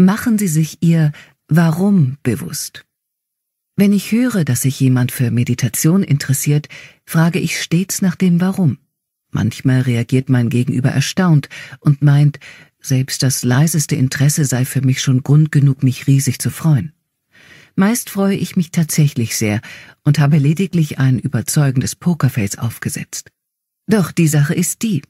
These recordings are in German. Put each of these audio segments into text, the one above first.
Machen Sie sich Ihr Warum bewusst. Wenn ich höre, dass sich jemand für Meditation interessiert, frage ich stets nach dem Warum. Manchmal reagiert mein Gegenüber erstaunt und meint, selbst das leiseste Interesse sei für mich schon Grund genug, mich riesig zu freuen. Meist freue ich mich tatsächlich sehr und habe lediglich ein überzeugendes Pokerface aufgesetzt. Doch die Sache ist die,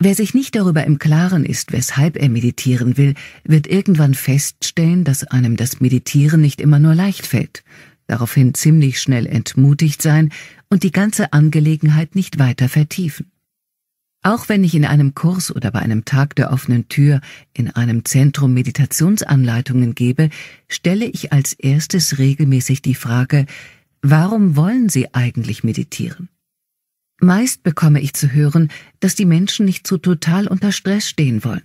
Wer sich nicht darüber im Klaren ist, weshalb er meditieren will, wird irgendwann feststellen, dass einem das Meditieren nicht immer nur leicht fällt, daraufhin ziemlich schnell entmutigt sein und die ganze Angelegenheit nicht weiter vertiefen. Auch wenn ich in einem Kurs oder bei einem Tag der offenen Tür in einem Zentrum Meditationsanleitungen gebe, stelle ich als erstes regelmäßig die Frage, warum wollen Sie eigentlich meditieren? Meist bekomme ich zu hören, dass die Menschen nicht zu total unter Stress stehen wollen,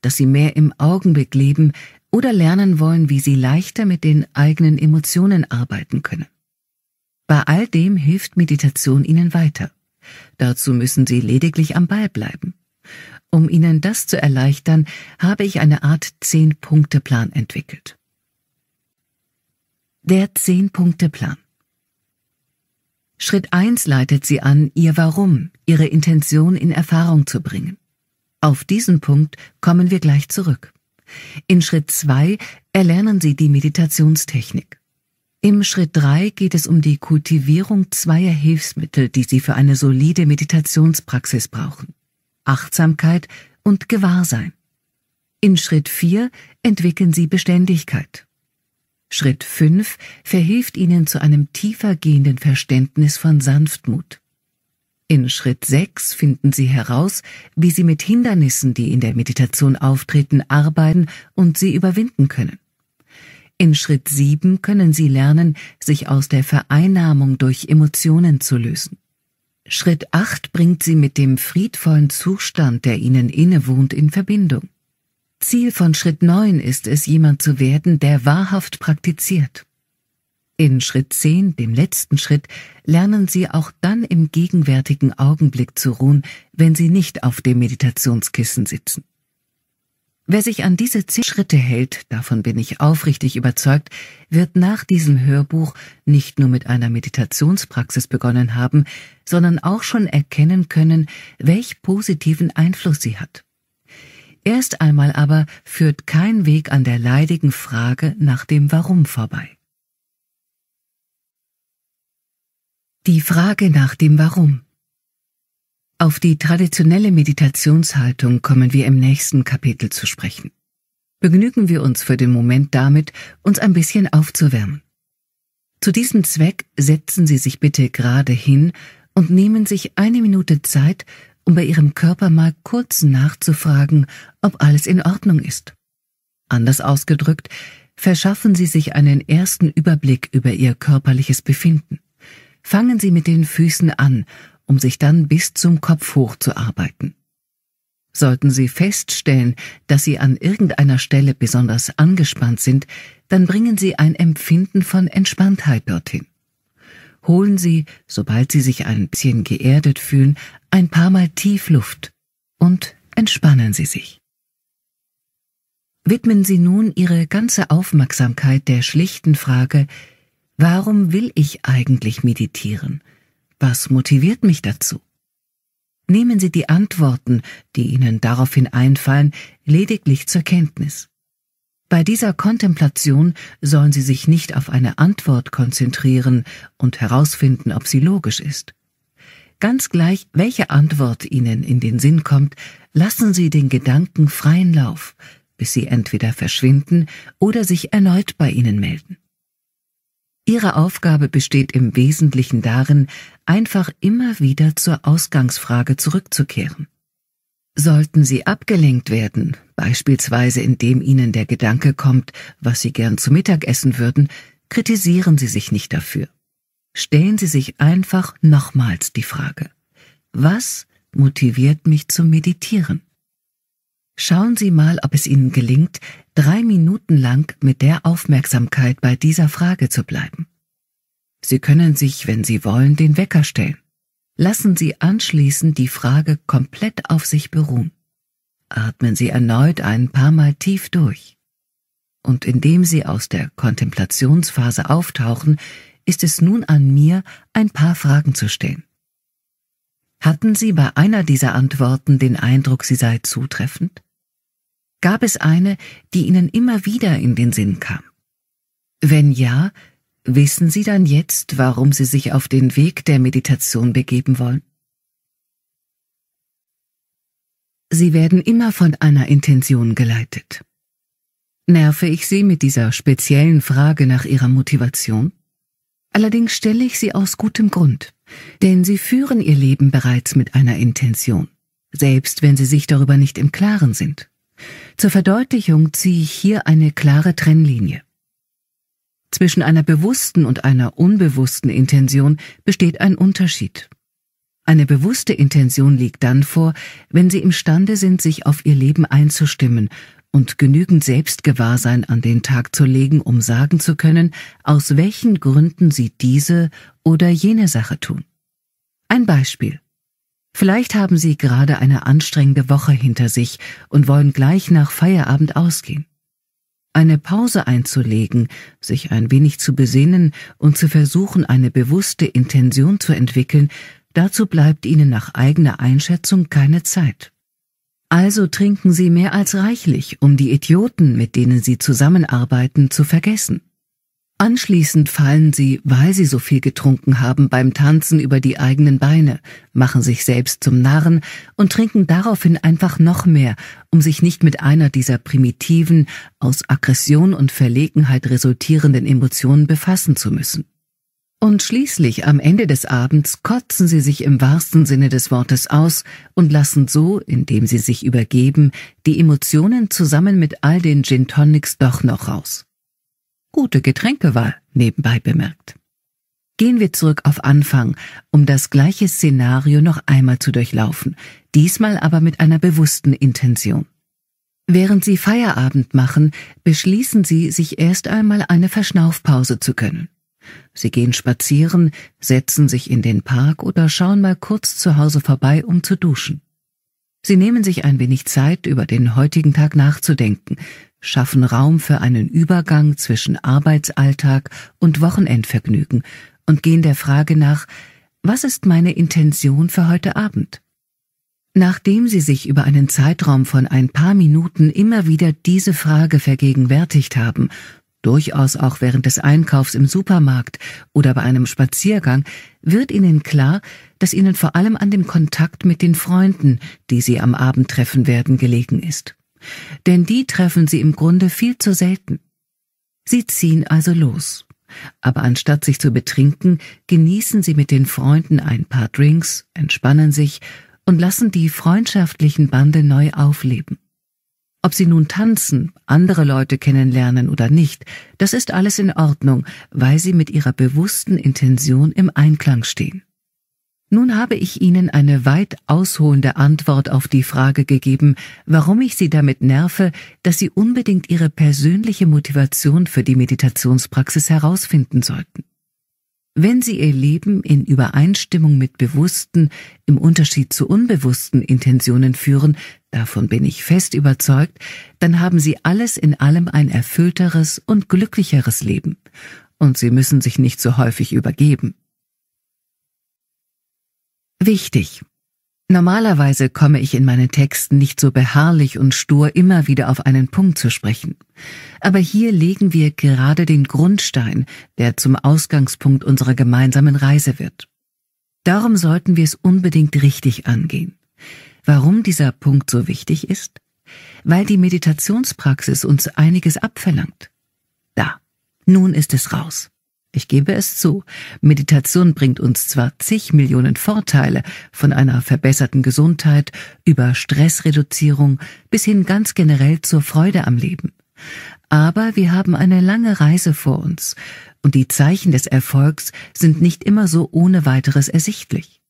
dass sie mehr im Augenblick leben oder lernen wollen, wie sie leichter mit den eigenen Emotionen arbeiten können. Bei all dem hilft Meditation ihnen weiter. Dazu müssen sie lediglich am Ball bleiben. Um ihnen das zu erleichtern, habe ich eine Art Zehn-Punkte-Plan entwickelt. Der Zehn-Punkte-Plan Schritt 1 leitet sie an, ihr Warum, ihre Intention in Erfahrung zu bringen. Auf diesen Punkt kommen wir gleich zurück. In Schritt 2 erlernen Sie die Meditationstechnik. Im Schritt 3 geht es um die Kultivierung zweier Hilfsmittel, die Sie für eine solide Meditationspraxis brauchen. Achtsamkeit und Gewahrsein. In Schritt 4 entwickeln Sie Beständigkeit. Schritt 5 verhilft ihnen zu einem tiefer gehenden Verständnis von Sanftmut. In Schritt 6 finden Sie heraus, wie Sie mit Hindernissen, die in der Meditation auftreten, arbeiten und sie überwinden können. In Schritt 7 können Sie lernen, sich aus der Vereinnahmung durch Emotionen zu lösen. Schritt 8 bringt Sie mit dem friedvollen Zustand, der Ihnen innewohnt, in Verbindung. Ziel von Schritt 9 ist es, jemand zu werden, der wahrhaft praktiziert. In Schritt 10, dem letzten Schritt, lernen Sie auch dann im gegenwärtigen Augenblick zu ruhen, wenn Sie nicht auf dem Meditationskissen sitzen. Wer sich an diese zehn Schritte hält, davon bin ich aufrichtig überzeugt, wird nach diesem Hörbuch nicht nur mit einer Meditationspraxis begonnen haben, sondern auch schon erkennen können, welch positiven Einfluss sie hat. Erst einmal aber führt kein Weg an der leidigen Frage nach dem Warum vorbei. Die Frage nach dem Warum. Auf die traditionelle Meditationshaltung kommen wir im nächsten Kapitel zu sprechen. Begnügen wir uns für den Moment damit, uns ein bisschen aufzuwärmen. Zu diesem Zweck setzen Sie sich bitte gerade hin und nehmen sich eine Minute Zeit um bei ihrem Körper mal kurz nachzufragen, ob alles in Ordnung ist. Anders ausgedrückt, verschaffen Sie sich einen ersten Überblick über Ihr körperliches Befinden. Fangen Sie mit den Füßen an, um sich dann bis zum Kopf hoch zu arbeiten. Sollten Sie feststellen, dass Sie an irgendeiner Stelle besonders angespannt sind, dann bringen Sie ein Empfinden von Entspanntheit dorthin holen Sie, sobald Sie sich ein bisschen geerdet fühlen, ein paar Mal tief Luft und entspannen Sie sich. Widmen Sie nun Ihre ganze Aufmerksamkeit der schlichten Frage, warum will ich eigentlich meditieren? Was motiviert mich dazu? Nehmen Sie die Antworten, die Ihnen daraufhin einfallen, lediglich zur Kenntnis. Bei dieser Kontemplation sollen sie sich nicht auf eine Antwort konzentrieren und herausfinden, ob sie logisch ist. Ganz gleich, welche Antwort ihnen in den Sinn kommt, lassen sie den Gedanken freien Lauf, bis sie entweder verschwinden oder sich erneut bei ihnen melden. Ihre Aufgabe besteht im Wesentlichen darin, einfach immer wieder zur Ausgangsfrage zurückzukehren. Sollten Sie abgelenkt werden, beispielsweise indem Ihnen der Gedanke kommt, was Sie gern zu Mittag essen würden, kritisieren Sie sich nicht dafür. Stellen Sie sich einfach nochmals die Frage, was motiviert mich zum Meditieren? Schauen Sie mal, ob es Ihnen gelingt, drei Minuten lang mit der Aufmerksamkeit bei dieser Frage zu bleiben. Sie können sich, wenn Sie wollen, den Wecker stellen lassen Sie anschließend die Frage komplett auf sich beruhen. Atmen Sie erneut ein paar Mal tief durch. Und indem Sie aus der Kontemplationsphase auftauchen, ist es nun an mir, ein paar Fragen zu stellen. Hatten Sie bei einer dieser Antworten den Eindruck, sie sei zutreffend? Gab es eine, die Ihnen immer wieder in den Sinn kam? Wenn ja, Wissen Sie dann jetzt, warum Sie sich auf den Weg der Meditation begeben wollen? Sie werden immer von einer Intention geleitet. Nerve ich Sie mit dieser speziellen Frage nach Ihrer Motivation? Allerdings stelle ich sie aus gutem Grund, denn Sie führen Ihr Leben bereits mit einer Intention, selbst wenn Sie sich darüber nicht im Klaren sind. Zur Verdeutlichung ziehe ich hier eine klare Trennlinie. Zwischen einer bewussten und einer unbewussten Intention besteht ein Unterschied. Eine bewusste Intention liegt dann vor, wenn Sie imstande sind, sich auf Ihr Leben einzustimmen und genügend Selbstgewahrsein an den Tag zu legen, um sagen zu können, aus welchen Gründen Sie diese oder jene Sache tun. Ein Beispiel. Vielleicht haben Sie gerade eine anstrengende Woche hinter sich und wollen gleich nach Feierabend ausgehen. Eine Pause einzulegen, sich ein wenig zu besinnen und zu versuchen, eine bewusste Intention zu entwickeln, dazu bleibt Ihnen nach eigener Einschätzung keine Zeit. Also trinken Sie mehr als reichlich, um die Idioten, mit denen Sie zusammenarbeiten, zu vergessen. Anschließend fallen sie, weil sie so viel getrunken haben, beim Tanzen über die eigenen Beine, machen sich selbst zum Narren und trinken daraufhin einfach noch mehr, um sich nicht mit einer dieser primitiven, aus Aggression und Verlegenheit resultierenden Emotionen befassen zu müssen. Und schließlich am Ende des Abends kotzen sie sich im wahrsten Sinne des Wortes aus und lassen so, indem sie sich übergeben, die Emotionen zusammen mit all den Gin Tonics doch noch raus gute Getränkewahl nebenbei bemerkt. Gehen wir zurück auf Anfang, um das gleiche Szenario noch einmal zu durchlaufen, diesmal aber mit einer bewussten Intention. Während Sie Feierabend machen, beschließen Sie, sich erst einmal eine Verschnaufpause zu können. Sie gehen spazieren, setzen sich in den Park oder schauen mal kurz zu Hause vorbei, um zu duschen. Sie nehmen sich ein wenig Zeit, über den heutigen Tag nachzudenken, schaffen Raum für einen Übergang zwischen Arbeitsalltag und Wochenendvergnügen und gehen der Frage nach, was ist meine Intention für heute Abend? Nachdem Sie sich über einen Zeitraum von ein paar Minuten immer wieder diese Frage vergegenwärtigt haben, durchaus auch während des Einkaufs im Supermarkt oder bei einem Spaziergang, wird Ihnen klar, dass Ihnen vor allem an dem Kontakt mit den Freunden, die Sie am Abend treffen werden, gelegen ist. Denn die treffen sie im Grunde viel zu selten. Sie ziehen also los. Aber anstatt sich zu betrinken, genießen sie mit den Freunden ein paar Drinks, entspannen sich und lassen die freundschaftlichen Bande neu aufleben. Ob sie nun tanzen, andere Leute kennenlernen oder nicht, das ist alles in Ordnung, weil sie mit ihrer bewussten Intention im Einklang stehen. Nun habe ich Ihnen eine weit ausholende Antwort auf die Frage gegeben, warum ich Sie damit nerve, dass Sie unbedingt Ihre persönliche Motivation für die Meditationspraxis herausfinden sollten. Wenn Sie Ihr Leben in Übereinstimmung mit bewussten, im Unterschied zu unbewussten Intentionen führen, davon bin ich fest überzeugt, dann haben Sie alles in allem ein erfüllteres und glücklicheres Leben. Und Sie müssen sich nicht so häufig übergeben. Wichtig. Normalerweise komme ich in meinen Texten nicht so beharrlich und stur immer wieder auf einen Punkt zu sprechen. Aber hier legen wir gerade den Grundstein, der zum Ausgangspunkt unserer gemeinsamen Reise wird. Darum sollten wir es unbedingt richtig angehen. Warum dieser Punkt so wichtig ist? Weil die Meditationspraxis uns einiges abverlangt. Da, nun ist es raus. Ich gebe es zu, Meditation bringt uns zwar zig Millionen Vorteile, von einer verbesserten Gesundheit über Stressreduzierung bis hin ganz generell zur Freude am Leben. Aber wir haben eine lange Reise vor uns, und die Zeichen des Erfolgs sind nicht immer so ohne weiteres ersichtlich.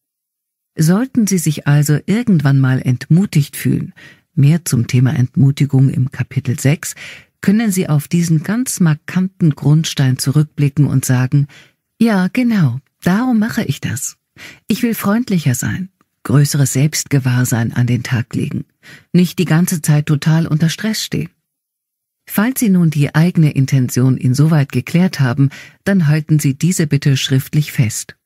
Sollten Sie sich also irgendwann mal entmutigt fühlen, mehr zum Thema Entmutigung im Kapitel 6, können Sie auf diesen ganz markanten Grundstein zurückblicken und sagen, ja, genau, darum mache ich das. Ich will freundlicher sein, größeres Selbstgewahrsein an den Tag legen, nicht die ganze Zeit total unter Stress stehen. Falls Sie nun die eigene Intention insoweit geklärt haben, dann halten Sie diese bitte schriftlich fest.